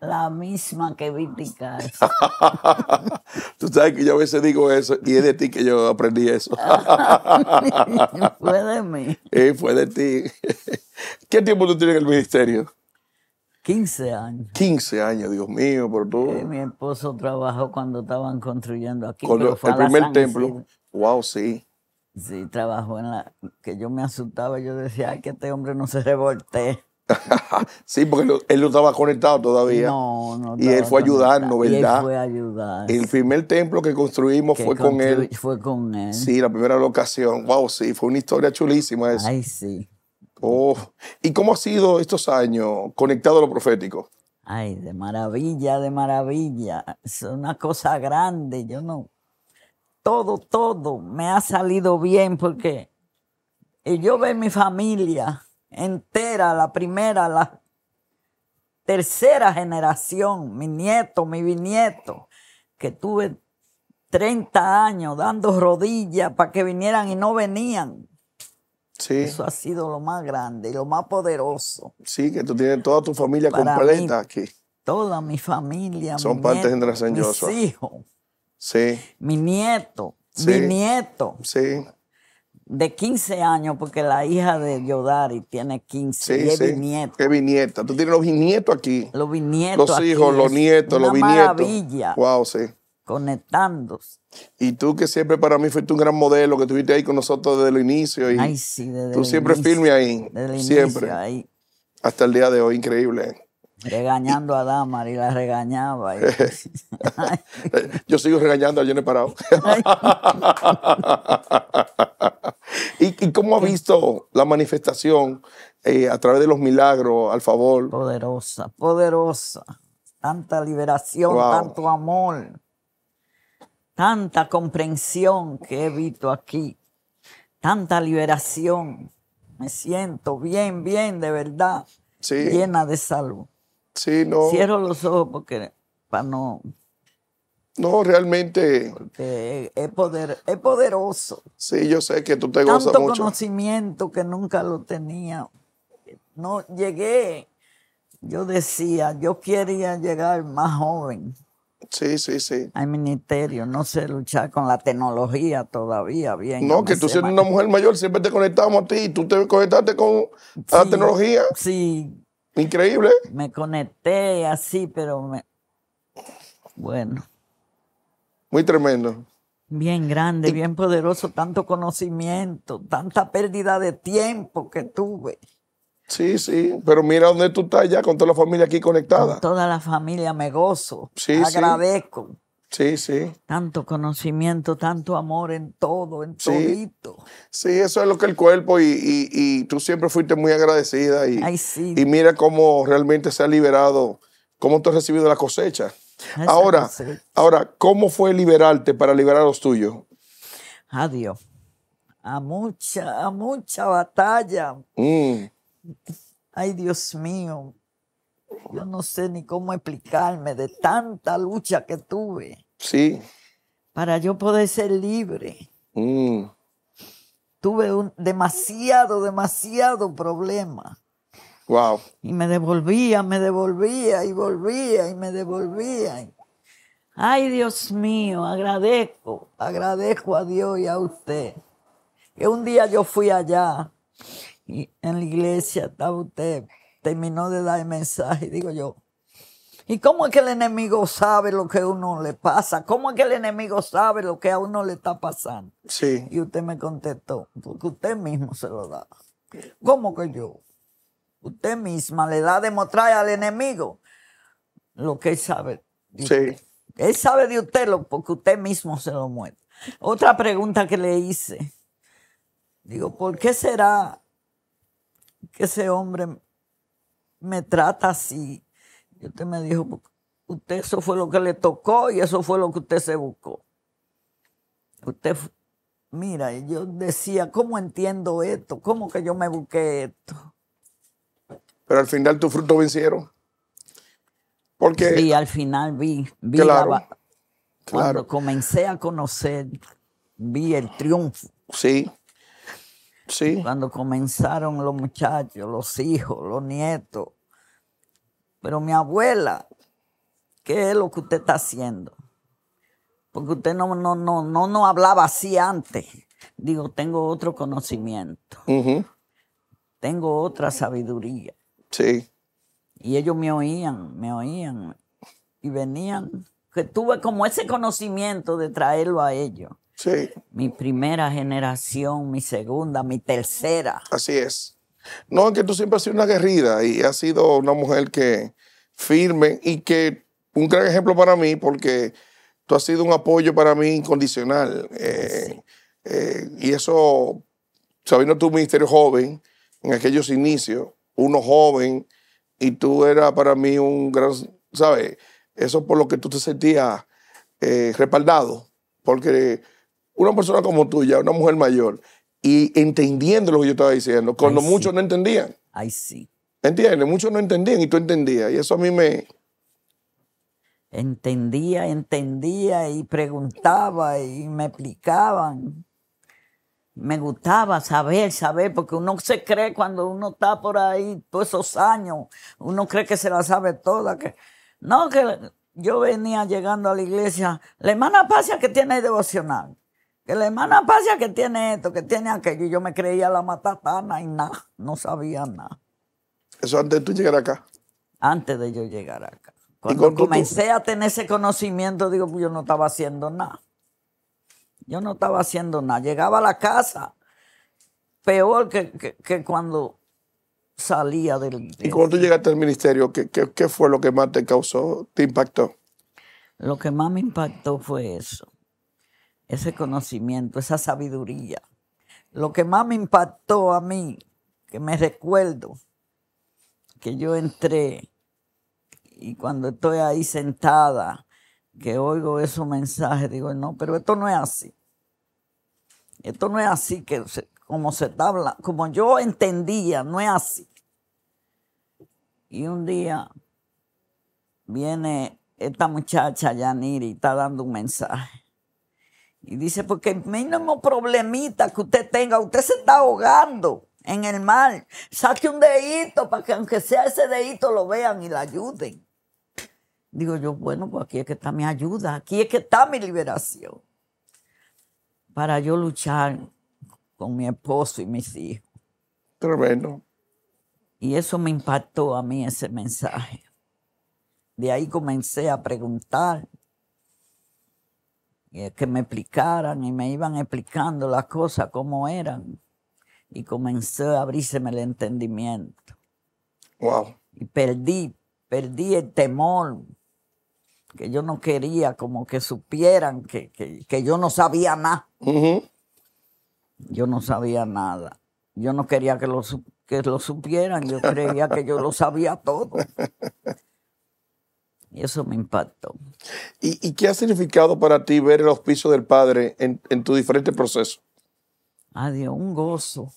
La misma que Viti Tú sabes que yo a veces digo eso y es de ti que yo aprendí eso. fue de mí. fue de ti. ¿Qué tiempo tú tienes en el ministerio? 15 años. 15 años, Dios mío, por todo. mi esposo trabajó cuando estaban construyendo aquí. fue el primer templo. Wow, sí. Sí, trabajó en la... Que yo me asustaba, yo decía, ay, que este hombre no se revolte. sí, porque él, no estaba conectado todavía. No, no. Y él fue ayudando, ¿verdad? él fue a El primer templo que construimos fue con él. Fue con él. Sí, la primera locación. Wow, sí, fue una historia chulísima esa. Ay, sí. Oh. ¿Y cómo ha sido estos años conectado a lo profético? Ay, de maravilla, de maravilla. Es una cosa grande. Yo no. Todo, todo me ha salido bien porque eh, yo veo mi familia entera, la primera, la tercera generación, mi nieto, mi bisnieto, que tuve 30 años dando rodillas para que vinieran y no venían. Sí. Eso ha sido lo más grande y lo más poderoso. Sí, que tú tienes toda tu familia completa aquí. Toda mi familia. Son parte de Mis hijos. Sí. Mi nieto, mi nieto. Sí de 15 años, porque la hija de Yodari tiene 15 sí, y es sí. Es Tú tienes los bisnietos aquí. Los bisnietos. Los hijos, los nietos, los bisnietos. maravilla. Wow, sí. Conectándose. Y tú que siempre para mí fuiste un gran modelo, que estuviste ahí con nosotros desde el inicio. Y Ay, sí, desde Tú siempre inicio, ahí. Desde el Inicio, ahí. Hasta el día de hoy, increíble. Regañando a Damar y la regañaba. Yo sigo regañando, yo no he parado. ¿Y, cómo ha visto la manifestación eh, a través de los milagros al favor? Poderosa, poderosa. Tanta liberación, tanto amor, tanta comprensión que he visto aquí, tanta liberación. Me siento bien, bien, de verdad. Sí. Llena de salvo. Sí, no. Cierro los ojos porque para no no, realmente. Porque es, poder, es poderoso. Sí, yo sé que tú te gozas mucho. Tanto conocimiento que nunca lo tenía. No llegué. Yo decía, yo quería llegar más joven. Sí, sí, sí. Al ministerio, no sé luchar con la tecnología todavía bien. No, que tú siendo una mujer mayor siempre te conectamos a ti tú te conectaste con la tecnología. Sí. Increíble. Me conecté así, pero me... Bueno. Muy tremendo. Bien grande, bien poderoso, tanto conocimiento, tanta pérdida de tiempo que tuve. Sí, sí, pero mira dónde tú estás ya con toda la familia aquí conectada. toda la familia me gozo, sí, agradezco. Sí. sí, Tanto conocimiento, tanto amor en todo, en todo. Sí, eso es lo que el cuerpo y, tú siempre fuiste muy agradecida y, Ay, sí. y mira cómo realmente se ha liberado, cómo tú has recibido la cosecha. Ahora, ahora, ¿cómo fue liberarte para liberar a los tuyos? Adiós. A mucha, a mucha batalla. Mm. Ay, Dios mío. Yo no sé ni cómo explicarme de tanta lucha que tuve. Sí. Para yo poder ser libre. Mm. Tuve un, demasiado, demasiado problema. Wow. Y me devolvía, me devolvía y volvía y me devolvía. Ay, Dios mío, agradezco, agradezco a Dios y a usted. Que un día yo fui allá y en la iglesia estaba usted, terminó de dar el mensaje digo yo, ¿Y cómo es que el enemigo sabe lo que a uno le pasa? ¿Cómo es que el enemigo sabe lo que a uno le está pasando? Sí. Y usted me contestó, porque usted mismo se lo da. ¿Cómo que yo? Usted misma le da a demostrar al enemigo lo que él sabe. sí. Él sabe de usted lo, porque usted mismo se lo muestra. Otra pregunta que le hice. Digo, ¿por qué será que ese hombre me trata así? Y usted me dijo, usted eso fue lo que le tocó y eso fue lo que usted se buscó. Usted, mira, yo decía, ¿cómo entiendo esto? ¿Cómo que yo me busqué esto? pero al final tus frutos vencieron. Porque, sí, al final vi, vi claro, cuando comencé a conocer, vi el triunfo. Sí, sí. Cuando comenzaron los muchachos, los hijos, los nietos. Pero mi abuela, ¿qué es lo que usted está haciendo? Porque usted no no, no, no, hablaba así antes. Digo, tengo otro conocimiento. Tengo otra sabiduría. Sí. Y ellos me oían, me oían. Y venían, tuve como ese conocimiento de traerlo a ellos. Sí. Mi primera generación, mi segunda, mi tercera. Así es. No, es que tú siempre has sido una guerrida y has sido una mujer que firme y que un gran ejemplo para mí porque tú has sido un apoyo para mí incondicional. Eh, eh, y eso, sabiendo tu ministerio joven, en aquellos inicios, uno joven, y tú eras para mí un gran, ¿sabes? Eso por lo que tú te sentías eh, respaldado, porque una persona como tuya, una mujer mayor, y entendiendo lo que yo estaba diciendo, cuando muchos no entendían. Ay, sí. ¿Entiendes? Muchos no entendían y tú entendías, y eso a mí me... Entendía, entendía y preguntaba y me explicaban me gustaba saber, saber, porque uno se cree cuando uno está por ahí todos esos años, uno cree que se la sabe toda, que no, que yo venía llegando a la iglesia, la hermana Pasia que tiene devocional, que la hermana Pasia que tiene esto, que tiene aquello, yo me creía la matatana y nada, no sabía nada. ¿Eso antes de tú llegar acá? Antes de yo llegar acá. Cuando comencé a tener ese conocimiento, digo, pues yo no estaba haciendo nada. Yo no estaba haciendo nada. Llegaba a la casa peor que, cuando salía del, ¿Y cuando tú llegaste al ministerio, ¿qué, qué, fue lo que más te causó, te impactó? Lo que más me impactó fue eso, ese conocimiento, esa sabiduría. Lo que más me impactó a mí, que me recuerdo, que yo entré y cuando estoy ahí sentada, que oigo esos mensajes, digo, no, pero esto no es así. Esto no es así que como se como yo entendía, no es así. Y un día viene esta muchacha Yanira y está dando un mensaje. Y dice, porque el mínimo problemita que usted tenga, usted se está ahogando en el mar. Saque un dedito para que aunque sea ese dedito lo vean y la ayuden. Digo yo, bueno, pues aquí es que está mi ayuda, aquí es que está mi liberación para yo luchar con mi esposo y mis hijos. Tremendo. Y eso me impactó a mí ese mensaje. De ahí comencé a preguntar Y que me explicaran y me iban explicando las cosas como eran. Y comencé a abrirse el entendimiento. Wow. Y perdí, perdí el temor que yo no quería como que supieran que, yo no sabía nada. Yo no sabía nada. Yo no quería que lo, que lo supieran, yo creía que yo lo sabía todo. Y eso me impactó. ¿Y, qué ha significado para ti ver el auspicio del Padre en, en tu diferente proceso? Adiós, un gozo,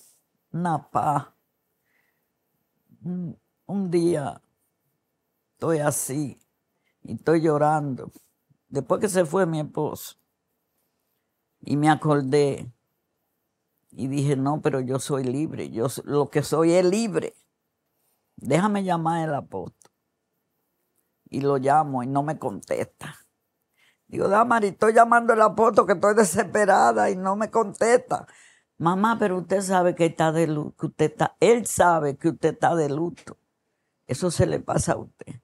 una paz. un día estoy así, y estoy llorando. Después que se fue mi esposo, y me acordé y dije, no, pero yo soy libre, yo lo que soy es libre. Déjame llamar al apóstol. Y lo llamo y no me contesta. Digo, Damari, estoy llamando al apóstol que estoy desesperada y no me contesta. Mamá, pero usted sabe que está de luto, que usted está, él sabe que usted está de luto. Eso se le pasa a usted.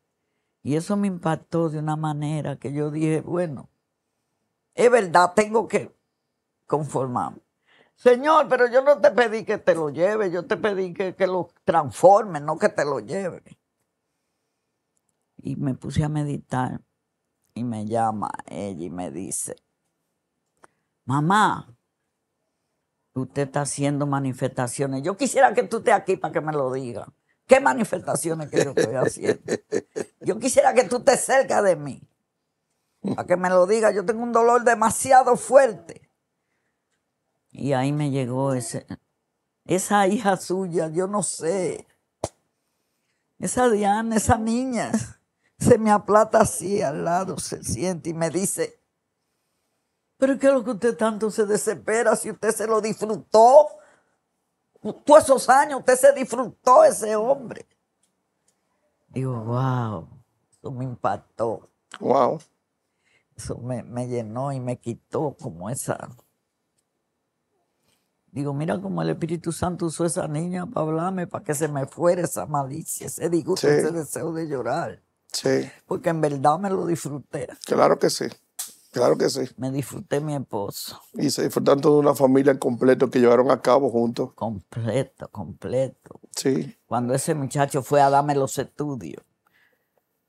Y eso me impactó de una manera que yo dije, bueno, es verdad, tengo que conformarme. Señor, pero yo no te pedí que te lo lleve, yo te pedí que, lo transforme, no que te lo lleve. Y me puse a meditar y me llama ella y me dice, mamá, usted está haciendo manifestaciones. Yo quisiera que tú estés aquí para que me lo diga qué manifestaciones que yo estoy haciendo. Yo quisiera que tú te cerca de mí. Para que me lo digas. yo tengo un dolor demasiado fuerte. Y ahí me llegó ese, esa hija suya, yo no sé. Esa Diana, esa niña, se me aplata así al lado, se siente y me dice, pero ¿qué es lo que usted tanto se desespera si usted se lo disfrutó? Tú esos años usted se disfrutó ese hombre. Digo, wow, eso me impactó. Wow. Eso me, llenó y me quitó como esa. Digo, mira cómo el Espíritu Santo usó esa niña para hablarme, para que se me fuera esa malicia, ese disgusto, ese deseo de llorar. Sí. Porque en verdad me lo disfruté. Claro que sí. Claro que sí. Me disfruté mi esposo. Y se disfrutaron toda una familia completo que llevaron a cabo juntos. Completo, completo. Sí. Cuando ese muchacho fue a darme los estudios,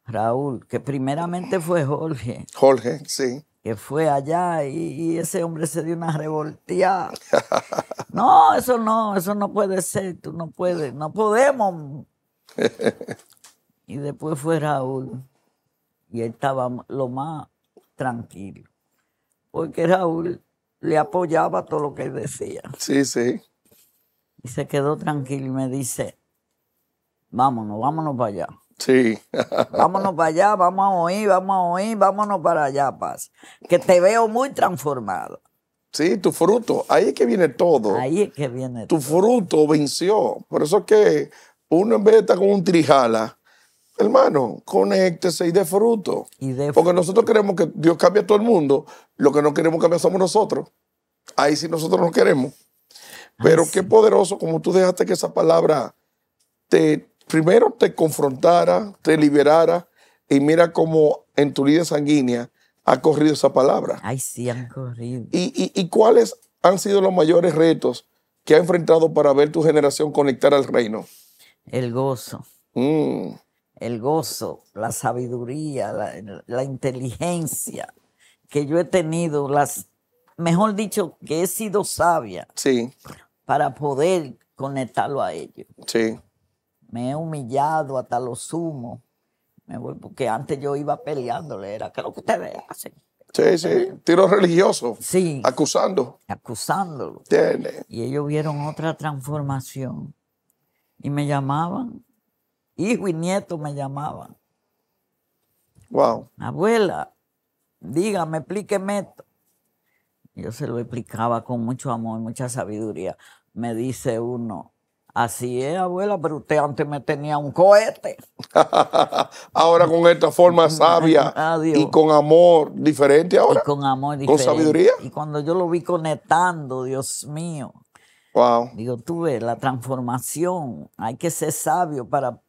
Raúl, que primeramente fue Jorge. Jorge, sí. Que fue allá y, ese hombre se dio una revoltía. no, eso no, eso no puede ser, tú no puedes, no podemos. y después fue Raúl. Y él estaba lo más tranquilo. Porque Raúl le apoyaba todo lo que él decía. Sí, sí. Y se quedó tranquilo y me dice, vámonos, vámonos para allá. Sí. vámonos para allá, vamos a oír, vamos a oír, vámonos para allá, Paz. Que te veo muy transformado. Sí, tu fruto, ahí es que viene todo. Ahí es que viene tu todo. Tu fruto venció. Por eso es que uno en vez de estar con un trijala, Hermano, conéctese y dé fruto. Porque nosotros queremos que Dios cambie a todo el mundo. Lo que no queremos cambiar somos nosotros. Ahí sí nosotros no queremos. Pero qué poderoso como tú dejaste que esa palabra te primero te confrontara, te liberara. Y mira cómo en tu vida sanguínea ha corrido esa palabra. Ay, sí, han corrido. ¿Y, cuáles han sido los mayores retos que ha enfrentado para ver tu generación conectar al reino? El gozo. Mm el gozo, la sabiduría, la, inteligencia que yo he tenido, las, mejor dicho, que he sido sabia sí. para poder conectarlo a ellos. Sí. Me he humillado hasta lo sumo. porque antes yo iba peleándole, era que lo que ustedes hacen. Sí, sí, tiro religioso. Sí. Acusando. Acusándolo. Y ellos vieron otra transformación. Y me llamaban hijo y nieto me llamaban. Wow. Abuela, dígame, explíqueme esto. Yo se lo explicaba con mucho amor, y mucha sabiduría. Me dice uno, así es, abuela, pero usted antes me tenía un cohete. ahora con esta forma sabia y con amor diferente ahora. Y con amor diferente. Con sabiduría. Y cuando yo lo vi conectando, Dios mío. Wow. Digo, tú ves la transformación. Hay que ser sabio para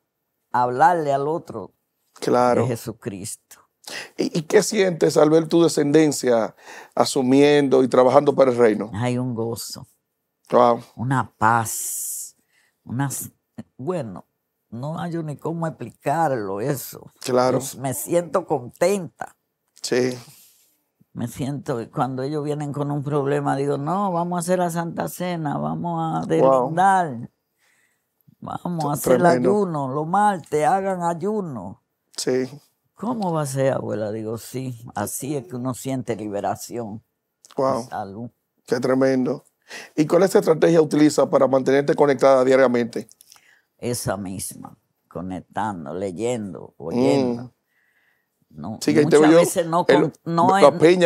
hablarle al otro de Jesucristo. ¿Y, qué sientes al ver tu descendencia asumiendo y trabajando para el reino? Hay un gozo. Wow. Una paz. bueno, no hay ni cómo explicarlo eso. Claro. me siento contenta. Sí. Me siento, que cuando ellos vienen con un problema, digo, no, vamos a hacer la Santa Cena, vamos a delindar. Vamos a hacer el ayuno, lo mal te hagan ayuno. Sí. ¿Cómo va a ser, abuela? Digo, sí, así es que uno siente liberación. Wow. Qué tremendo. ¿Y cuál es la estrategia que utiliza para mantenerte conectada diariamente? Esa misma, conectando, leyendo, oyendo. Mm. No, sí, que no,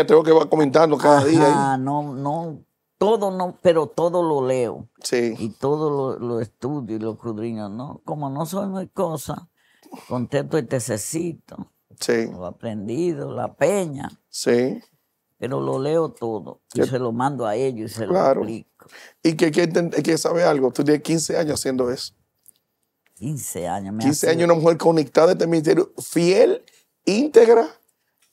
tengo que va comentando cada día. Ah, no, no, todo no, pero todo lo leo. Y todo lo, estudio y lo escudriño, ¿no? Como no soy muy cosa, contento y tececito. Sí. Lo aprendido, la peña. Sí. Pero lo leo todo. Y se lo mando a ellos y se claro. lo explico. Y que, que, sabe algo, tú tienes 15 años haciendo eso. 15 años. Me 15 años una mujer conectada a este ministerio, fiel, íntegra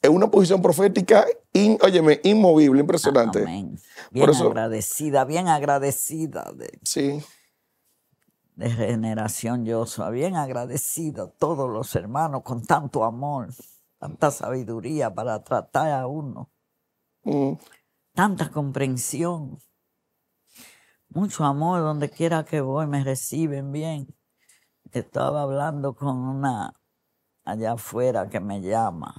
es una posición profética, in, óyeme, inmovible, impresionante. Amén. Bien agradecida, bien agradecida. De, sí. De generación yo bien agradecida a todos los hermanos con tanto amor, tanta sabiduría para tratar a uno, mm. tanta comprensión, mucho amor donde quiera que voy, me reciben bien. Estaba hablando con una allá afuera que me llama,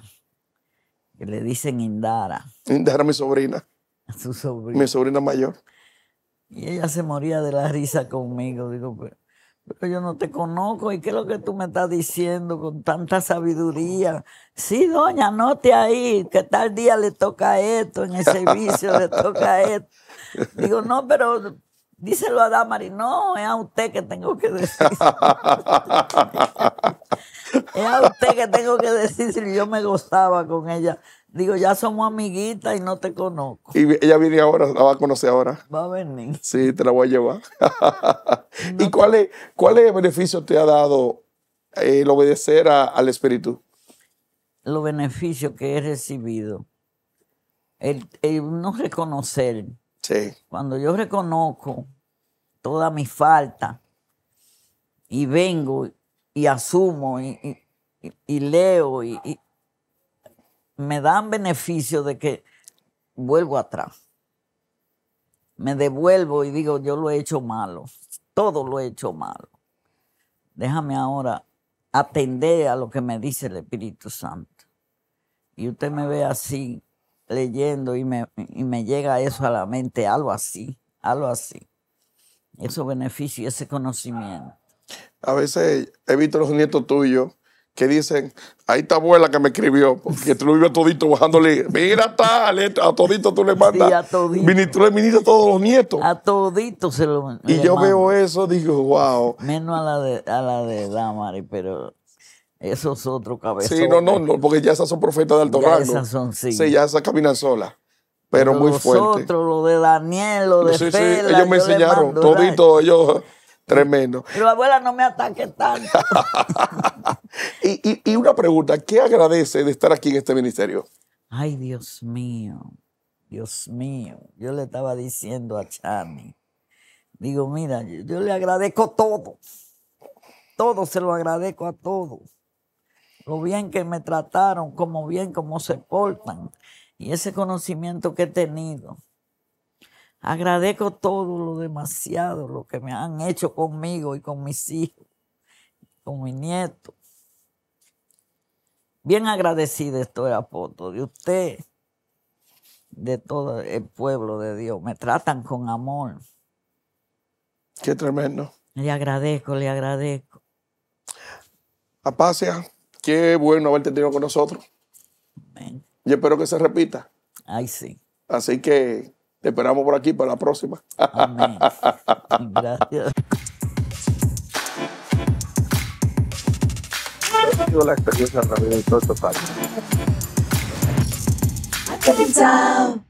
que le dicen Indara. Indara, mi sobrina. sobrina. Mi sobrina mayor. Y ella se moría de la risa conmigo. Digo, pero, yo no te conozco. ¿Y qué es lo que tú me estás diciendo con tanta sabiduría? Sí, doña, anote ahí que tal día le toca esto, en el servicio le toca esto. Digo, no, pero díselo a Damari. No, es a usted que tengo que decir. Es a usted que tengo que decir si yo me gozaba con ella. Digo, ya somos amiguitas y no te conozco. Y ella viene ahora, la va a conocer ahora. Va a venir. Sí, te la voy a llevar. ¿Y cuál es, beneficio que te ha dado eh, el obedecer al Espíritu? Los beneficios que he recibido. el no reconocer. Sí. Cuando yo reconozco toda mi falta y vengo y asumo y, leo y, me dan beneficio de que vuelvo atrás. Me devuelvo y digo, yo lo he hecho malo, todo lo he hecho malo. Déjame ahora atender a lo que me dice el Espíritu Santo. Y usted me ve así, leyendo, y me, y me llega eso a la mente, algo así, algo así. Eso y ese conocimiento a veces he visto los nietos tuyos que dicen, ahí está abuela que me escribió, porque tú lo vives todito bajándole, mira tal, a todito tú le mandas. Sí, a todito. Tú le a todos los nietos. A todito se lo Y yo veo eso, digo, wow. Menos a la de, a la de Damari, pero esos otros cabezones. Sí, no, no, porque ya esas son profetas de alto ya rango. Esas son, sí. Sí, ya esas caminan solas. Pero, muy muy los fuerte. Nosotros, lo de Daniel, lo de sí, sí, ellos me enseñaron, todito, ellos Tremendo. Pero abuela, no me ataque tanto. y, una pregunta, ¿qué agradece de estar aquí en este ministerio? Ay, Dios mío, Dios mío. Yo le estaba diciendo a Chani, digo, mira, yo, le agradezco todo. Todo se lo agradezco a todos. Lo bien que me trataron, como bien, como se portan. Y ese conocimiento que he tenido Agradezco todo lo demasiado, lo que me han hecho conmigo y con mis hijos, con mis nietos. Bien agradecida estoy, foto de usted, de todo el pueblo de Dios. Me tratan con amor. Qué tremendo. Le agradezco, le agradezco. Apacia, qué bueno haberte tenido con nosotros. Yo espero que se repita. Ay, sí. Así que te esperamos por aquí para la próxima. Amén. Gracias. Ha la experiencia a través de todo esto.